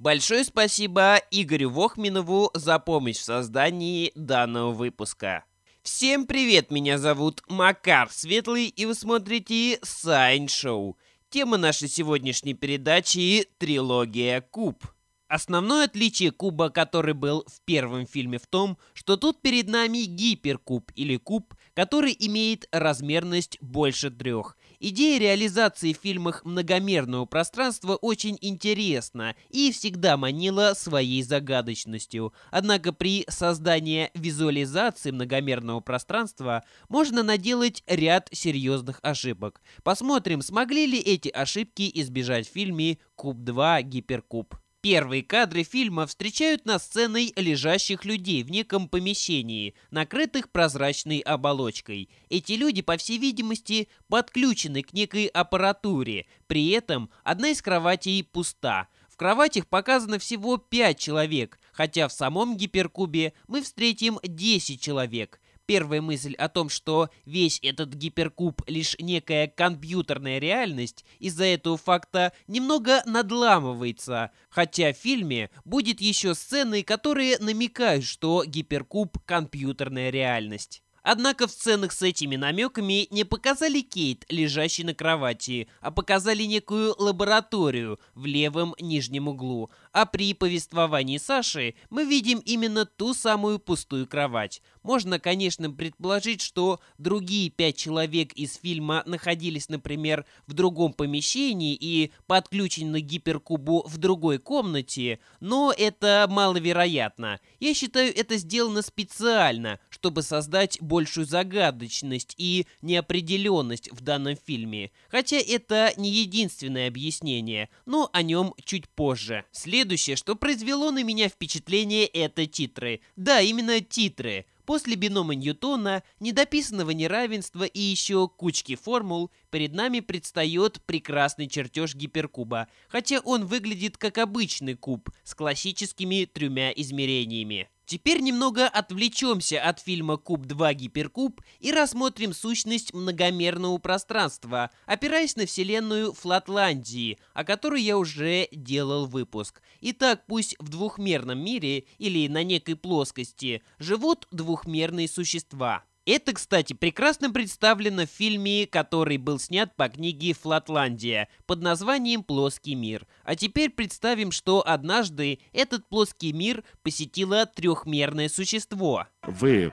Большое спасибо Игорю Вохминову за помощь в создании данного выпуска. Всем привет, меня зовут Макар Светлый, и вы смотрите Сайн Шоу. Тема нашей сегодняшней передачи – трилогия «Куб». Основное отличие куба, который был в первом фильме в том, что тут перед нами гиперкуб или куб, который имеет размерность больше трех, Идея реализации в фильмах многомерного пространства очень интересна и всегда манила своей загадочностью. Однако при создании визуализации многомерного пространства можно наделать ряд серьезных ошибок. Посмотрим, смогли ли эти ошибки избежать в фильме «Куб 2. Гиперкуб». Первые кадры фильма встречают нас сценой лежащих людей в неком помещении, накрытых прозрачной оболочкой. Эти люди, по всей видимости, подключены к некой аппаратуре. При этом одна из кроватей пуста. В кроватях показано всего 5 человек, хотя в самом гиперкубе мы встретим 10 человек – Первая мысль о том, что весь этот гиперкуб лишь некая компьютерная реальность, из-за этого факта немного надламывается. Хотя в фильме будет еще сцены, которые намекают, что гиперкуб – компьютерная реальность. Однако в сценах с этими намеками не показали Кейт, лежащий на кровати, а показали некую лабораторию в левом нижнем углу. А при повествовании Саши мы видим именно ту самую пустую кровать. Можно, конечно, предположить, что другие пять человек из фильма находились, например, в другом помещении и подключены к гиперкубу в другой комнате, но это маловероятно. Я считаю, это сделано специально, чтобы создать большую загадочность и неопределенность в данном фильме. Хотя это не единственное объяснение, но о нем чуть позже. Следующий Следующее, что произвело на меня впечатление, это титры. Да, именно титры. После бинома Ньютона, недописанного неравенства и еще кучки формул, перед нами предстает прекрасный чертеж гиперкуба, хотя он выглядит как обычный куб с классическими тремя измерениями. Теперь немного отвлечемся от фильма «Куб-2 Гиперкуб» и рассмотрим сущность многомерного пространства, опираясь на вселенную Флатландии, о которой я уже делал выпуск. Итак, пусть в двухмерном мире или на некой плоскости живут двухмерные существа – это, кстати, прекрасно представлено в фильме, который был снят по книге «Флатландия» под названием «Плоский мир». А теперь представим, что однажды этот плоский мир посетило трехмерное существо. Вы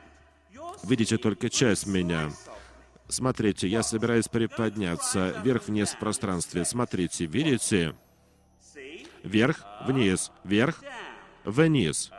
видите только часть меня. Смотрите, я собираюсь приподняться вверх-вниз в пространстве. Смотрите, видите? Вверх-вниз, вверх-вниз.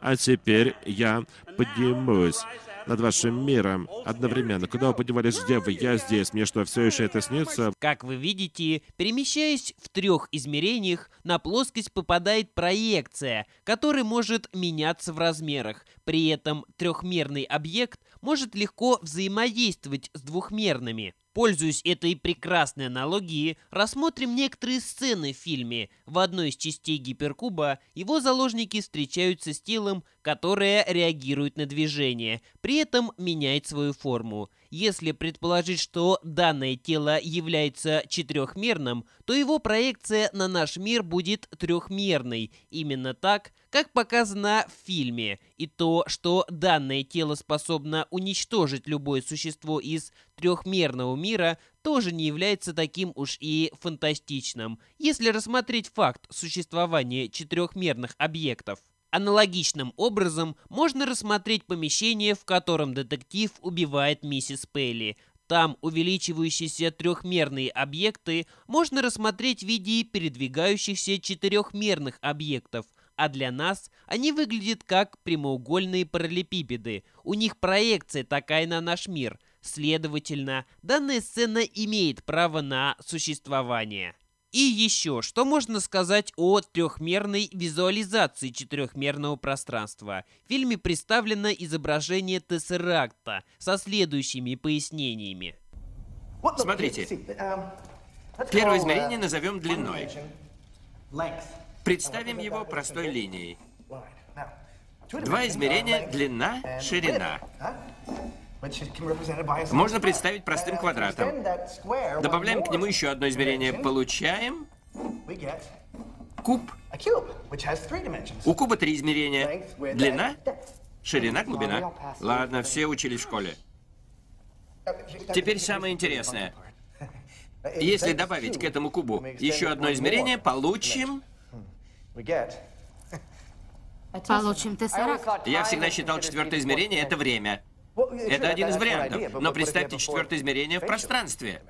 А теперь я поднимусь над вашим миром одновременно. Куда вы подевались, где вы? Я здесь. Мне что, все еще это снится? Как вы видите, перемещаясь в трех измерениях, на плоскость попадает проекция, которая может меняться в размерах. При этом трехмерный объект может легко взаимодействовать с двухмерными. Пользуясь этой прекрасной аналогией, рассмотрим некоторые сцены в фильме. В одной из частей гиперкуба его заложники встречаются с телом, которое реагирует на движение, при этом меняет свою форму. Если предположить, что данное тело является четырехмерным, то его проекция на наш мир будет трехмерной, именно так, как показано в фильме. И то, что данное тело способно уничтожить любое существо из трехмерного мира, тоже не является таким уж и фантастичным, если рассмотреть факт существования четырехмерных объектов. Аналогичным образом можно рассмотреть помещение, в котором детектив убивает миссис Пелли. Там увеличивающиеся трехмерные объекты можно рассмотреть в виде передвигающихся четырехмерных объектов, а для нас они выглядят как прямоугольные параллелепипеды. У них проекция такая на наш мир. Следовательно, данная сцена имеет право на существование. И еще, что можно сказать о трехмерной визуализации четырехмерного пространства? В фильме представлено изображение Тессеракта со следующими пояснениями. Смотрите, um, первое uh, измерение назовем длиной. Представим его простой линией. Два измерения – длина, ширина. Можно представить простым квадратом. Добавляем к нему еще одно измерение. Получаем куб. У куба три измерения. Длина, ширина, глубина. Ладно, все учились в школе. Теперь самое интересное. Если добавить к этому кубу еще одно измерение, получим... Получим тессеракт. Я всегда считал четвертое измерение — это время. Э, Это один э, из вариантов. Но представьте четвертое измерение в пространстве.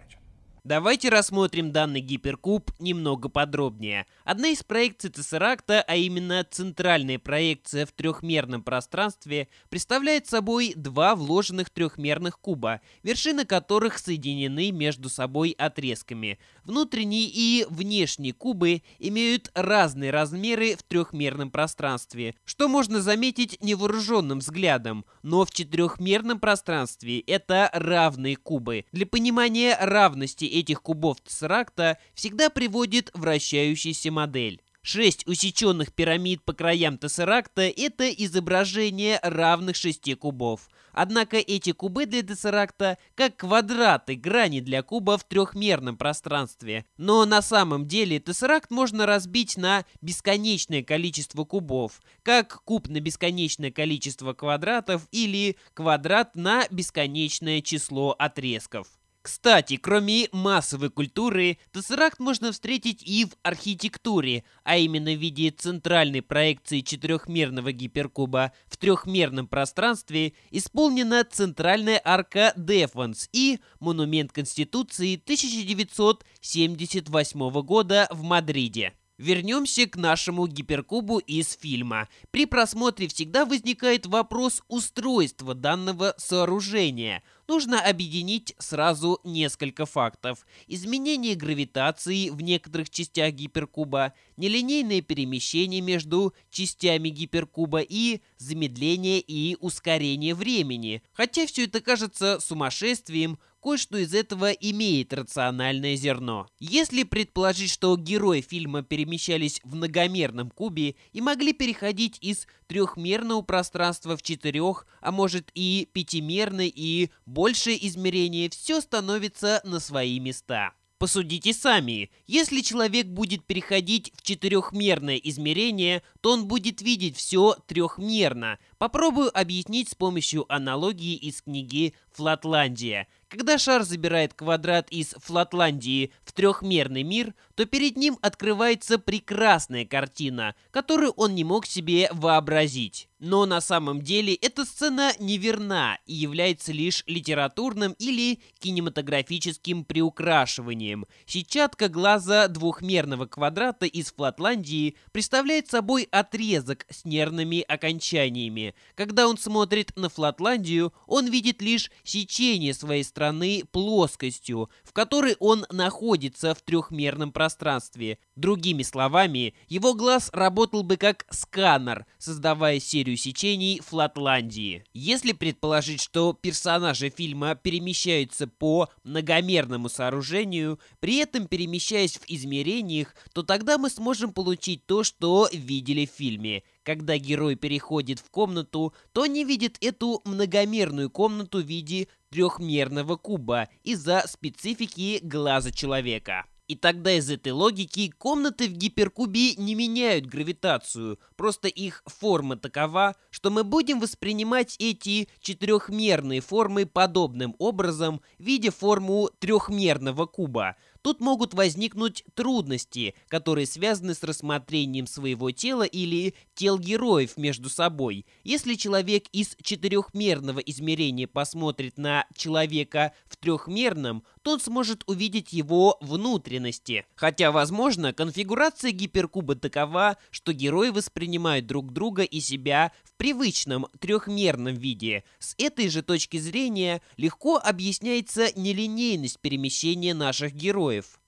Давайте рассмотрим данный гиперкуб немного подробнее. Одна из проекций Тессеракта, а именно центральная проекция в трехмерном пространстве, представляет собой два вложенных трехмерных куба, вершины которых соединены между собой отрезками. Внутренние и внешние кубы имеют разные размеры в трехмерном пространстве, что можно заметить невооруженным взглядом, но в четырехмерном пространстве это равные кубы. Для понимания равности этих кубов тессеракта всегда приводит вращающаяся модель. Шесть усеченных пирамид по краям Тессеракта – это изображение равных шести кубов. Однако эти кубы для Тессеракта как квадраты грани для куба в трехмерном пространстве. Но на самом деле Тессеракт можно разбить на бесконечное количество кубов, как куб на бесконечное количество квадратов или квадрат на бесконечное число отрезков. Кстати, кроме массовой культуры, тессеракт можно встретить и в архитектуре, а именно в виде центральной проекции четырехмерного гиперкуба в трехмерном пространстве исполнена центральная арка Дефанс и монумент Конституции 1978 года в Мадриде. Вернемся к нашему гиперкубу из фильма. При просмотре всегда возникает вопрос устройства данного сооружения – нужно объединить сразу несколько фактов. Изменение гравитации в некоторых частях гиперкуба, нелинейное перемещение между частями гиперкуба и замедление и ускорение времени. Хотя все это кажется сумасшествием, кое-что из этого имеет рациональное зерно. Если предположить, что герои фильма перемещались в многомерном кубе и могли переходить из трехмерного пространства в четырех, а может и пятимерное и большее измерение, все становится на свои места. Посудите сами. Если человек будет переходить в четырехмерное измерение, то он будет видеть все трехмерно. Попробую объяснить с помощью аналогии из книги «Флатландия». Когда шар забирает квадрат из Флатландии в трехмерный мир, то перед ним открывается прекрасная картина, которую он не мог себе вообразить. Но на самом деле эта сцена неверна и является лишь литературным или кинематографическим приукрашиванием. Сетчатка глаза двухмерного квадрата из Флатландии представляет собой отрезок с нервными окончаниями. Когда он смотрит на Флатландию, он видит лишь сечение своей страны плоскостью, в которой он находится в трехмерном пространстве. Другими словами, его глаз работал бы как сканер, создавая серию историю сечений Флатландии. Если предположить, что персонажи фильма перемещаются по многомерному сооружению, при этом перемещаясь в измерениях, то тогда мы сможем получить то, что видели в фильме. Когда герой переходит в комнату, то не видит эту многомерную комнату в виде трехмерного куба из-за специфики глаза человека. И тогда из этой логики комнаты в гиперкубе не меняют гравитацию, просто их форма такова, что мы будем воспринимать эти четырехмерные формы подобным образом, видя форму трехмерного куба. Тут могут возникнуть трудности, которые связаны с рассмотрением своего тела или тел героев между собой. Если человек из четырехмерного измерения посмотрит на человека в трехмерном, тот сможет увидеть его внутренности. Хотя, возможно, конфигурация гиперкуба такова, что герои воспринимают друг друга и себя в привычном трехмерном виде. С этой же точки зрения легко объясняется нелинейность перемещения наших героев.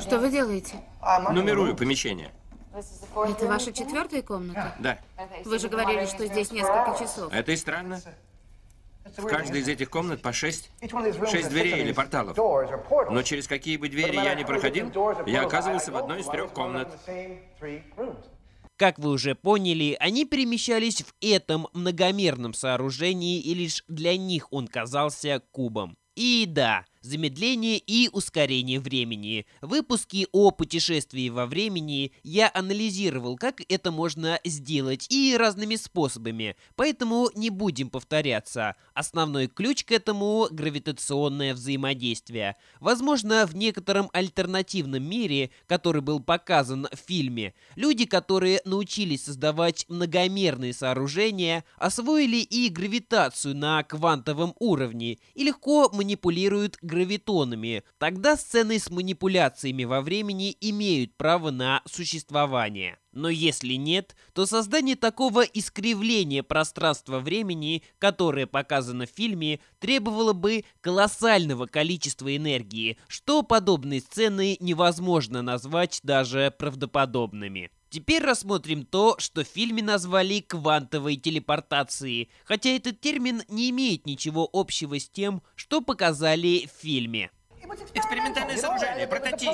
Что вы делаете? Нумерую помещение. Это ваша четвертая комната? Да. Вы же говорили, что здесь несколько часов. Это и странно. В каждой из этих комнат по шесть, шесть дверей или порталов. Но через какие бы двери я ни проходил, я оказывался в одной из трех комнат. Как вы уже поняли, они перемещались в этом многомерном сооружении, и лишь для них он казался кубом. И да, замедление и ускорение времени. Выпуски о путешествии во времени я анализировал, как это можно сделать и разными способами, поэтому не будем повторяться. Основной ключ к этому — гравитационное взаимодействие. Возможно, в некотором альтернативном мире, который был показан в фильме, люди, которые научились создавать многомерные сооружения, освоили и гравитацию на квантовом уровне и легко манипулируют гравитацией гравитонами, тогда сцены с манипуляциями во времени имеют право на существование. Но если нет, то создание такого искривления пространства-времени, которое показано в фильме, требовало бы колоссального количества энергии, что подобные сцены невозможно назвать даже правдоподобными. Теперь рассмотрим то, что в фильме назвали квантовой телепортацией, хотя этот термин не имеет ничего общего с тем, что показали в фильме. Экспериментальное сооружение, прототип.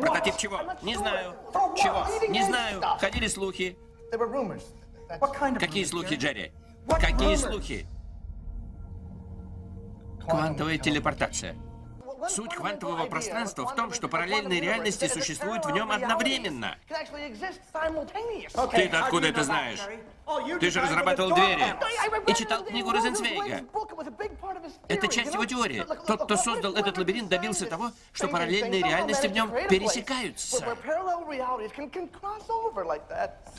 Прототип чего? Не знаю. Чего? Не знаю. Ходили слухи. Какие слухи, Джерри? Какие слухи? Квантовая телепортация. Суть квантового пространства в том, что параллельные реальности существуют в нем одновременно. Ты-то откуда это знаешь? Ты же разрабатывал двери и читал книгу Розенцвейга. Это часть его теории. Тот, кто создал этот лабиринт, добился того, что параллельные реальности в нем пересекаются.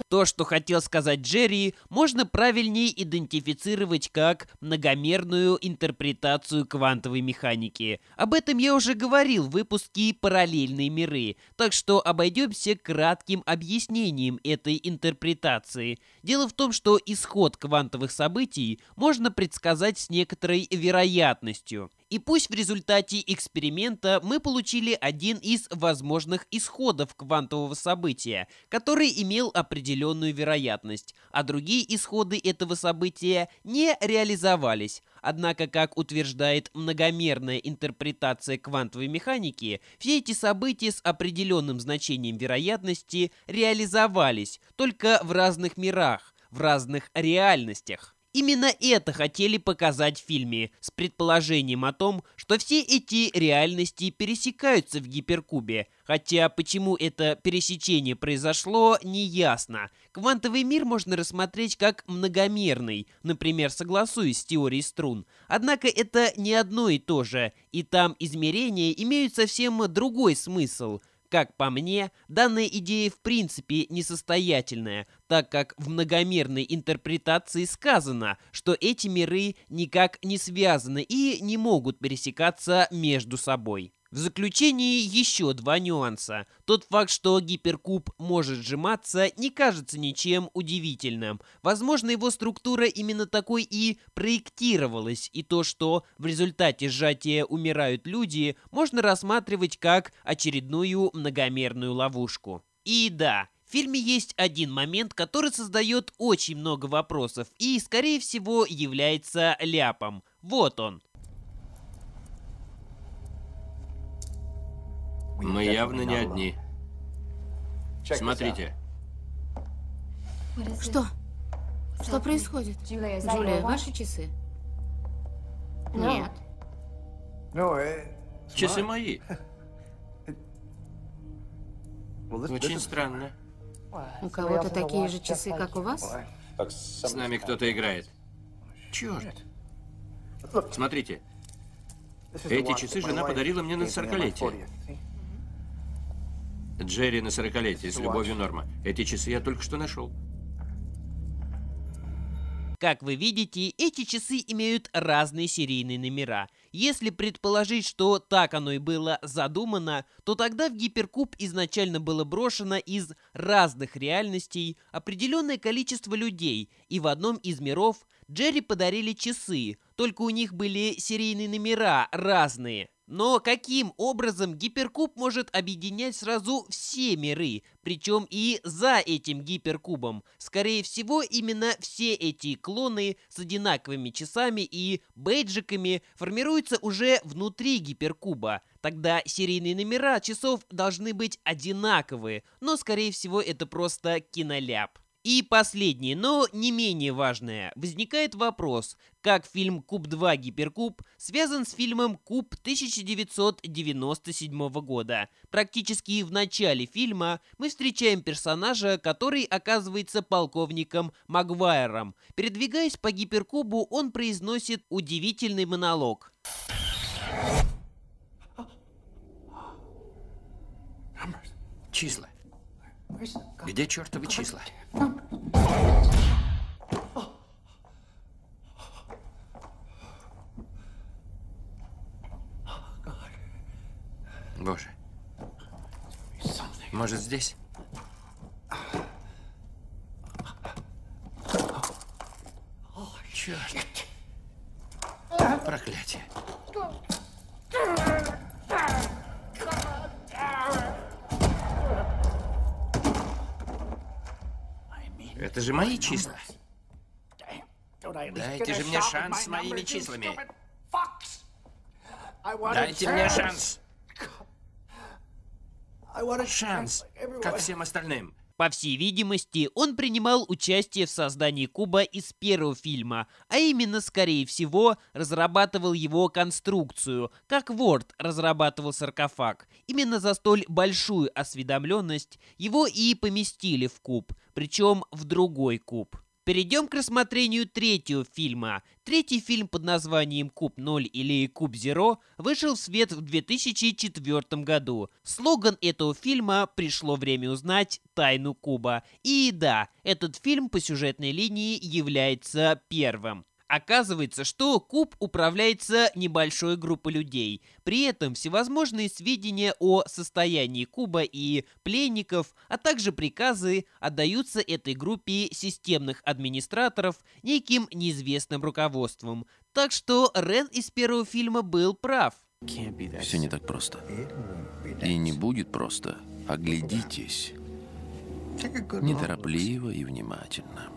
То, что хотел сказать Джерри, можно правильнее идентифицировать как многомерную интерпретацию квантовой механики. Об этом я уже говорил в выпуске «Параллельные миры», так что обойдемся кратким объяснением этой интерпретации. Дело в том, том, что исход квантовых событий можно предсказать с некоторой вероятностью. И пусть в результате эксперимента мы получили один из возможных исходов квантового события, который имел определенную вероятность, а другие исходы этого события не реализовались. Однако, как утверждает многомерная интерпретация квантовой механики, все эти события с определенным значением вероятности реализовались, только в разных мирах в разных реальностях. Именно это хотели показать в фильме, с предположением о том, что все эти реальности пересекаются в гиперкубе. Хотя почему это пересечение произошло, неясно. Квантовый мир можно рассмотреть как многомерный, например, согласуясь с теорией струн. Однако это не одно и то же, и там измерения имеют совсем другой смысл – как по мне, данная идея в принципе несостоятельная, так как в многомерной интерпретации сказано, что эти миры никак не связаны и не могут пересекаться между собой. В заключении еще два нюанса. Тот факт, что гиперкуб может сжиматься, не кажется ничем удивительным. Возможно, его структура именно такой и проектировалась, и то, что в результате сжатия умирают люди, можно рассматривать как очередную многомерную ловушку. И да, в фильме есть один момент, который создает очень много вопросов и, скорее всего, является ляпом. Вот он. Мы явно не одни. Смотрите. Что? Что происходит? Джулия, ваши часы? Нет. Э, часы мои. Очень странно. У кого-то такие же часы, как у вас? С нами кто-то играет. Черт. Смотрите. Эти часы жена подарила мне на 40-летие. Джерри на сорокалетие с любовью Норма. Эти часы я только что нашел. Как вы видите, эти часы имеют разные серийные номера. Если предположить, что так оно и было задумано, то тогда в гиперкуб изначально было брошено из разных реальностей определенное количество людей, и в одном из миров Джерри подарили часы, только у них были серийные номера разные. Но каким образом гиперкуб может объединять сразу все миры, причем и за этим гиперкубом? Скорее всего, именно все эти клоны с одинаковыми часами и бейджиками формируются уже внутри гиперкуба. Тогда серийные номера часов должны быть одинаковые, но, скорее всего, это просто киноляп. И последнее, но не менее важное, возникает вопрос, как фильм «Куб-2 Гиперкуб» связан с фильмом «Куб» 1997 года. Практически в начале фильма мы встречаем персонажа, который оказывается полковником Магуайром. Передвигаясь по Гиперкубу, он произносит удивительный монолог. Числа. Где чертовы числа? Боже. Может, здесь? Черт. Проклятие. Это же мои числа. Дайте же мне шанс с моими числами. Дайте мне шанс. Шанс, как всем остальным. По всей видимости, он принимал участие в создании куба из первого фильма, а именно, скорее всего, разрабатывал его конструкцию, как Ворд разрабатывал саркофаг. Именно за столь большую осведомленность его и поместили в куб, причем в другой куб. Перейдем к рассмотрению третьего фильма. Третий фильм под названием «Куб 0» или «Куб 0 вышел в свет в 2004 году. Слоган этого фильма «Пришло время узнать тайну Куба». И да, этот фильм по сюжетной линии является первым. Оказывается, что куб управляется небольшой группой людей. При этом всевозможные сведения о состоянии куба и пленников, а также приказы отдаются этой группе системных администраторов неким неизвестным руководством. Так что Рен из первого фильма был прав. Все не так просто. И не будет просто. Оглядитесь. Неторопливо и внимательно.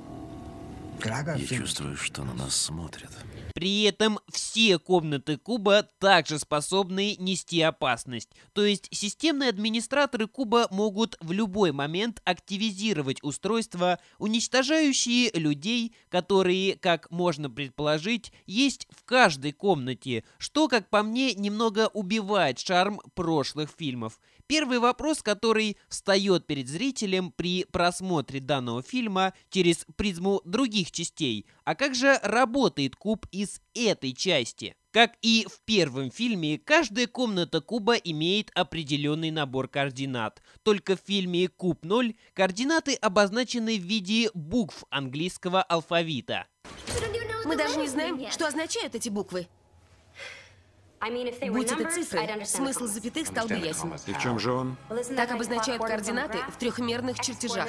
Я чувствую, что на нас смотрят. При этом все комнаты Куба также способны нести опасность. То есть системные администраторы Куба могут в любой момент активизировать устройства, уничтожающие людей, которые, как можно предположить, есть в каждой комнате, что, как по мне, немного убивает шарм прошлых фильмов. Первый вопрос, который встает перед зрителем при просмотре данного фильма через призму других частей. А как же работает куб из этой части? Как и в первом фильме, каждая комната куба имеет определенный набор координат. Только в фильме «Куб 0» координаты обозначены в виде букв английского алфавита. Мы даже не знаем, что означают эти буквы. Будь это цифры, смысл запятых стал бы ясен. И в чем же он? Так обозначают координаты в трехмерных чертежах.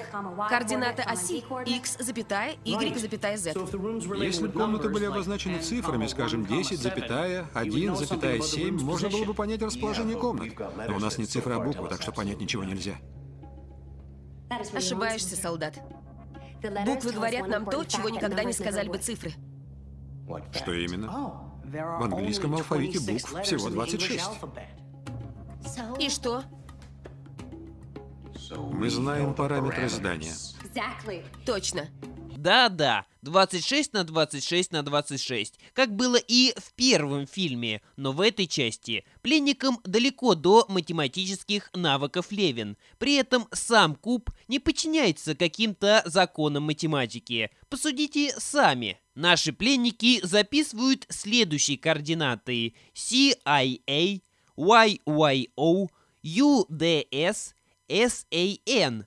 Координаты оси x, запятая, y, запятая z. Если бы комнаты были обозначены цифрами, скажем, 10, запятая, 1, запятая 7, можно было бы понять расположение комнат. Но у нас не цифра, а буква, так что понять ничего нельзя. Ошибаешься, солдат. Буквы говорят нам то, чего никогда не сказали бы цифры. Что именно? Oh, в английском алфавите букв всего 26. И что? Мы знаем параметры здания. Точно. Да-да, 26 на 26 на 26, как было и в первом фильме, но в этой части пленникам далеко до математических навыков Левин. При этом сам куб не подчиняется каким-то законам математики. Посудите сами. Наши пленники записывают следующие координаты CIA, YYO, UDS, SAN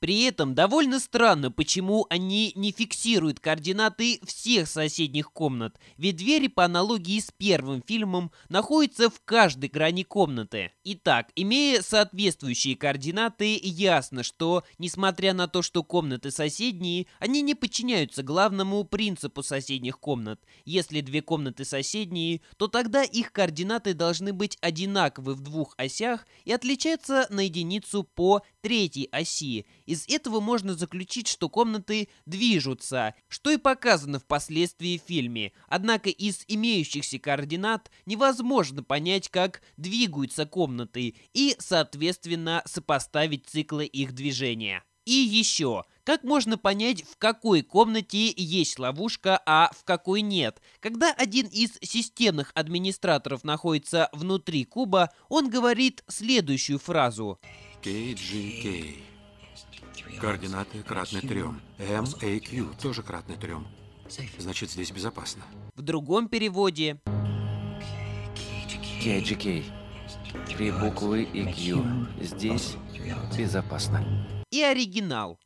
При этом довольно странно, почему они не фиксируют координаты всех соседних комнат, ведь двери по аналогии с первым фильмом находятся в каждой грани комнаты. Итак, имея соответствующие координаты, ясно, что, несмотря на то, что комнаты соседние, они не подчиняются главному принципу соседних комнат. Если две комнаты соседние, то тогда их координаты должны быть одинаковы в двух осях и отличаться на единицу по третьей оси, из этого можно заключить, что комнаты движутся, что и показано впоследствии в фильме. Однако из имеющихся координат невозможно понять, как двигаются комнаты и, соответственно, сопоставить циклы их движения. И еще, как можно понять, в какой комнате есть ловушка, а в какой нет? Когда один из системных администраторов находится внутри куба, он говорит следующую фразу. KGK. Координаты кратны трем. Q тоже кратны трем. Значит, здесь безопасно. В другом переводе... KGK. Три буквы и Q. Здесь безопасно. И оригинал.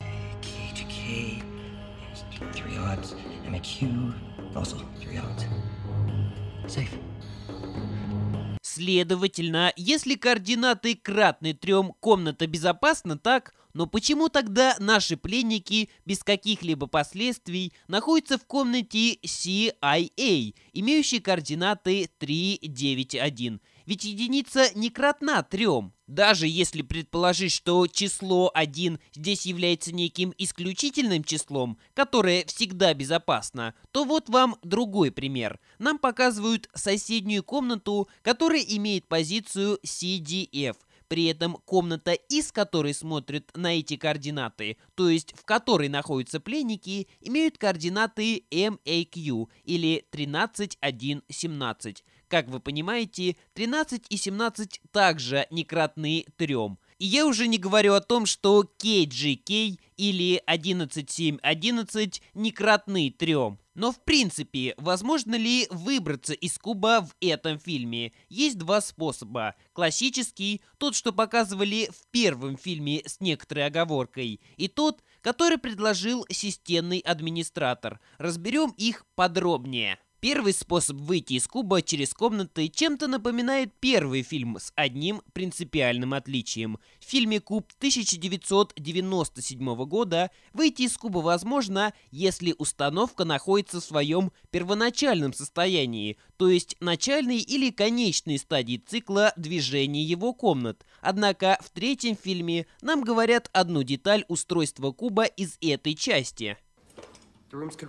Следовательно, если координаты кратны трем, комната безопасна, так? Но почему тогда наши пленники без каких-либо последствий находятся в комнате CIA, имеющей координаты 391? Ведь единица не кратна трем. Даже если предположить, что число 1 здесь является неким исключительным числом, которое всегда безопасно, то вот вам другой пример. Нам показывают соседнюю комнату, которая имеет позицию CDF – при этом комната, из которой смотрят на эти координаты, то есть в которой находятся пленники, имеют координаты MAQ а или 13.1.17. Как вы понимаете, 13 и 17 также некратны 3. И я уже не говорю о том, что KGK или 11.7.11 некратны 3. Но в принципе, возможно ли выбраться из куба в этом фильме? Есть два способа. Классический, тот, что показывали в первом фильме с некоторой оговоркой, и тот, который предложил системный администратор. Разберем их подробнее. Первый способ выйти из куба через комнаты чем-то напоминает первый фильм с одним принципиальным отличием. В фильме «Куб» 1997 года выйти из куба возможно, если установка находится в своем первоначальном состоянии, то есть начальной или конечной стадии цикла движения его комнат. Однако в третьем фильме нам говорят одну деталь устройства куба из этой части.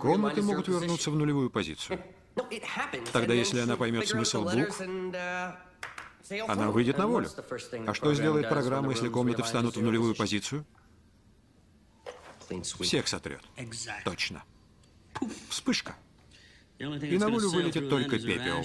Комнаты могут вернуться в нулевую позицию. Ну, Тогда, если она поймет смысл букв, uh, она выйдет на волю. А что сделает программа, если комнаты встанут в нулевую позицию? Всех сотрет. Точно. Вспышка. И на волю вылетит только пепел.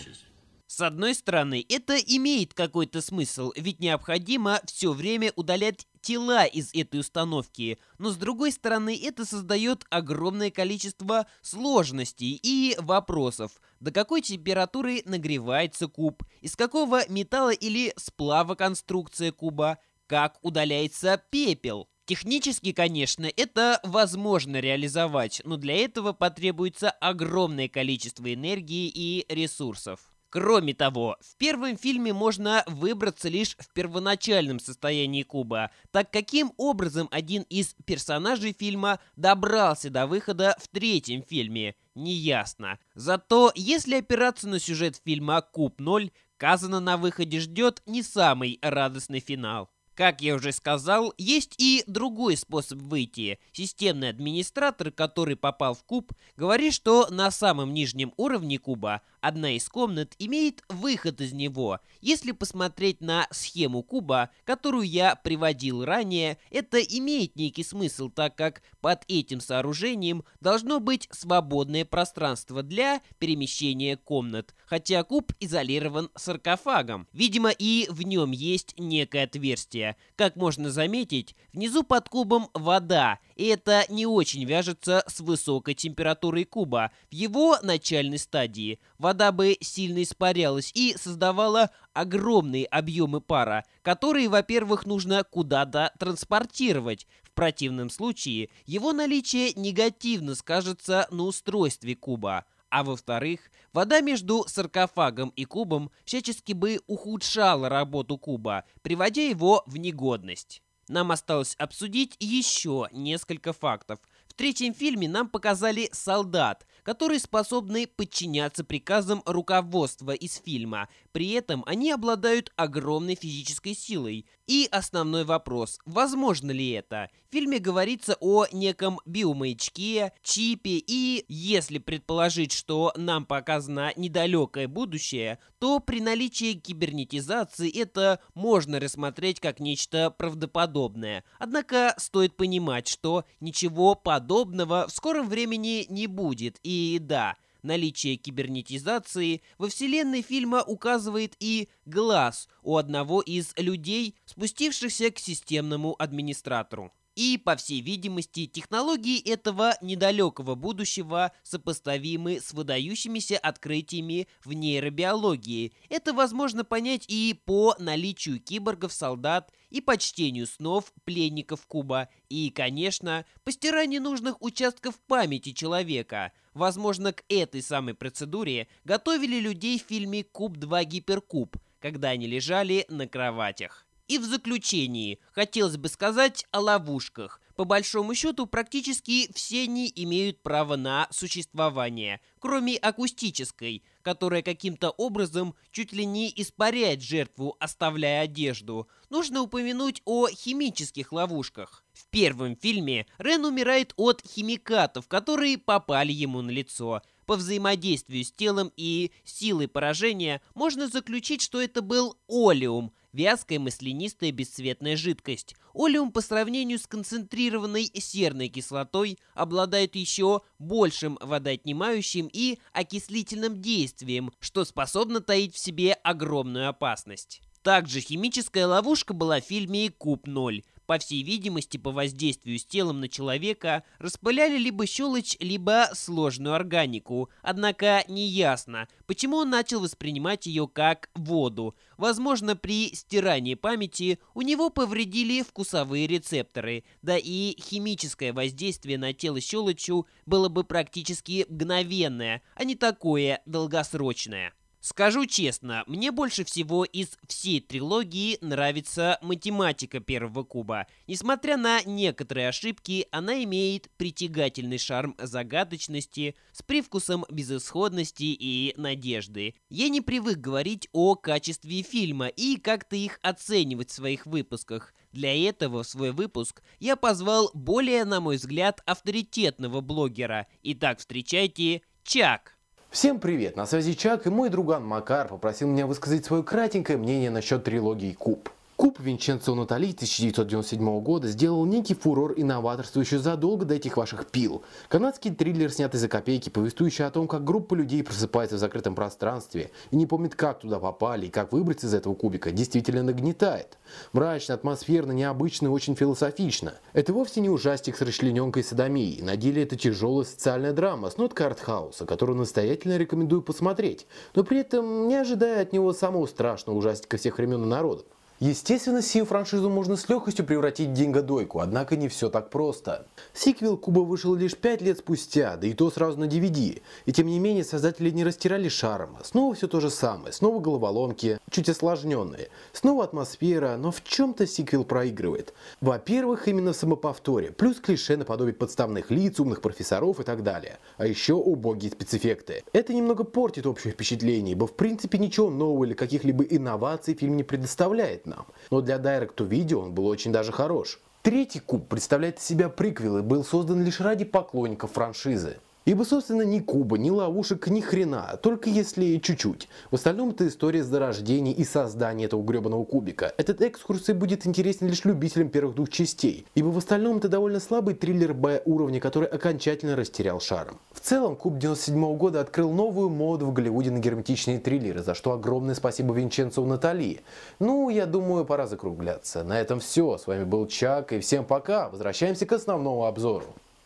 С одной стороны, это имеет какой-то смысл, ведь необходимо все время удалять тела из этой установки, но с другой стороны, это создает огромное количество сложностей и вопросов. До какой температуры нагревается куб? Из какого металла или сплава конструкция куба? Как удаляется пепел? Технически, конечно, это возможно реализовать, но для этого потребуется огромное количество энергии и ресурсов. Кроме того, в первом фильме можно выбраться лишь в первоначальном состоянии Куба, так каким образом один из персонажей фильма добрался до выхода в третьем фильме, неясно. Зато если опираться на сюжет фильма «Куб 0», Казана на выходе ждет не самый радостный финал. Как я уже сказал, есть и другой способ выйти. Системный администратор, который попал в куб, говорит, что на самом нижнем уровне куба Одна из комнат имеет выход из него. Если посмотреть на схему куба, которую я приводил ранее, это имеет некий смысл, так как под этим сооружением должно быть свободное пространство для перемещения комнат, хотя куб изолирован саркофагом. Видимо, и в нем есть некое отверстие. Как можно заметить, внизу под кубом вода, и это не очень вяжется с высокой температурой куба в его начальной стадии вода бы сильно испарялась и создавала огромные объемы пара, которые, во-первых, нужно куда-то транспортировать. В противном случае его наличие негативно скажется на устройстве куба. А во-вторых, вода между саркофагом и кубом всячески бы ухудшала работу куба, приводя его в негодность. Нам осталось обсудить еще несколько фактов – третьем фильме нам показали солдат, которые способны подчиняться приказам руководства из фильма. При этом они обладают огромной физической силой. И основной вопрос, возможно ли это? В фильме говорится о неком биомаячке, чипе, и если предположить, что нам показано недалекое будущее, то при наличии кибернетизации это можно рассмотреть как нечто правдоподобное. Однако стоит понимать, что ничего подобного подобного в скором времени не будет. И да, наличие кибернетизации во вселенной фильма указывает и глаз у одного из людей, спустившихся к системному администратору. И, по всей видимости, технологии этого недалекого будущего сопоставимы с выдающимися открытиями в нейробиологии. Это возможно понять и по наличию киборгов-солдат, и по чтению снов пленников Куба, и, конечно, по стиранию нужных участков памяти человека – Возможно, к этой самой процедуре готовили людей в фильме «Куб-2 Гиперкуб», когда они лежали на кроватях. И в заключении хотелось бы сказать о ловушках. По большому счету, практически все они имеют право на существование, кроме акустической, которая каким-то образом чуть ли не испаряет жертву, оставляя одежду. Нужно упомянуть о химических ловушках. В первом фильме Рен умирает от химикатов, которые попали ему на лицо. По взаимодействию с телом и силой поражения можно заключить, что это был олеум, вязкая маслянистая бесцветная жидкость. Олеум по сравнению с концентрированной серной кислотой обладает еще большим водоотнимающим и окислительным действием, что способно таить в себе огромную опасность. Также химическая ловушка была в фильме «Куб-0», по всей видимости, по воздействию с телом на человека, распыляли либо щелочь, либо сложную органику. Однако неясно, почему он начал воспринимать ее как воду. Возможно, при стирании памяти у него повредили вкусовые рецепторы, да и химическое воздействие на тело щелочью было бы практически мгновенное, а не такое долгосрочное. Скажу честно, мне больше всего из всей трилогии нравится математика первого куба. Несмотря на некоторые ошибки, она имеет притягательный шарм загадочности с привкусом безысходности и надежды. Я не привык говорить о качестве фильма и как-то их оценивать в своих выпусках. Для этого в свой выпуск я позвал более, на мой взгляд, авторитетного блогера. Итак, встречайте Чак! Всем привет, на связи Чак и мой друган Макар попросил меня высказать свое кратенькое мнение насчет трилогии Куб. Куб Винченцо Натали 1997 года сделал некий фурор и новаторство еще задолго до этих ваших пил. Канадский триллер, снятый за копейки, повествующий о том, как группа людей просыпается в закрытом пространстве и не помнит, как туда попали и как выбраться из этого кубика, действительно нагнетает. Мрачно, атмосферно, необычно и очень философично. Это вовсе не ужастик с расчлененкой и садомией. На деле это тяжелая социальная драма с ноткой артхауса, которую настоятельно рекомендую посмотреть, но при этом не ожидая от него самого страшного ужастика всех времен и народов. Естественно, сию франшизу можно с легкостью превратить в деньгодойку, однако не все так просто. Сиквел Куба вышел лишь 5 лет спустя, да и то сразу на DVD. И тем не менее, создатели не растирали шарма. Снова все то же самое, снова головоломки, чуть осложненные. Снова атмосфера, но в чем-то сиквел проигрывает. Во-первых, именно в самоповторе, плюс клише наподобие подставных лиц, умных профессоров и так далее. А еще убогие спецэффекты. Это немного портит общее впечатление, ибо в принципе ничего нового или каких-либо инноваций фильм не предоставляет нам. Но для Direct to Video он был очень даже хорош. Третий куб представляет из себя приквел и был создан лишь ради поклонников франшизы. Ибо, собственно, ни куба, ни ловушек, ни хрена, только если чуть-чуть. В остальном это история зарождения и создания этого гребаного кубика. Этот экскурс и будет интересен лишь любителям первых двух частей, ибо в остальном это довольно слабый триллер Б уровня, который окончательно растерял шарм. В целом, Куб 97 -го года открыл новую моду в Голливуде на герметичные триллеры, за что огромное спасибо Винченцу Натали. Ну, я думаю, пора закругляться. На этом все. С вами был Чак, и всем пока. Возвращаемся к основному обзору.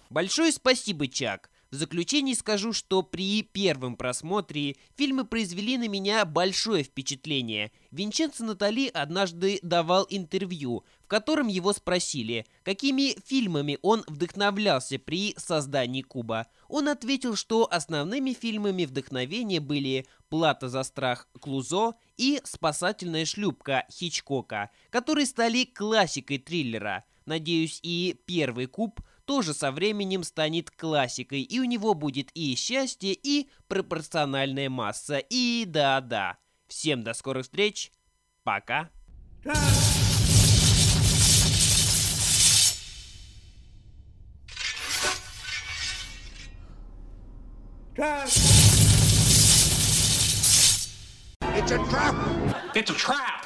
Большое спасибо, Чак. В заключение скажу, что при первом просмотре фильмы произвели на меня большое впечатление. Винченцо Натали однажды давал интервью, в котором его спросили, какими фильмами он вдохновлялся при создании Куба. Он ответил, что основными фильмами вдохновения были «Плата за страх» Клузо и «Спасательная шлюпка» Хичкока, которые стали классикой триллера. Надеюсь, и первый куб – тоже со временем станет классикой, и у него будет и счастье, и пропорциональная масса, и да-да. Всем до скорых встреч, пока. It's a trap! It's a trap!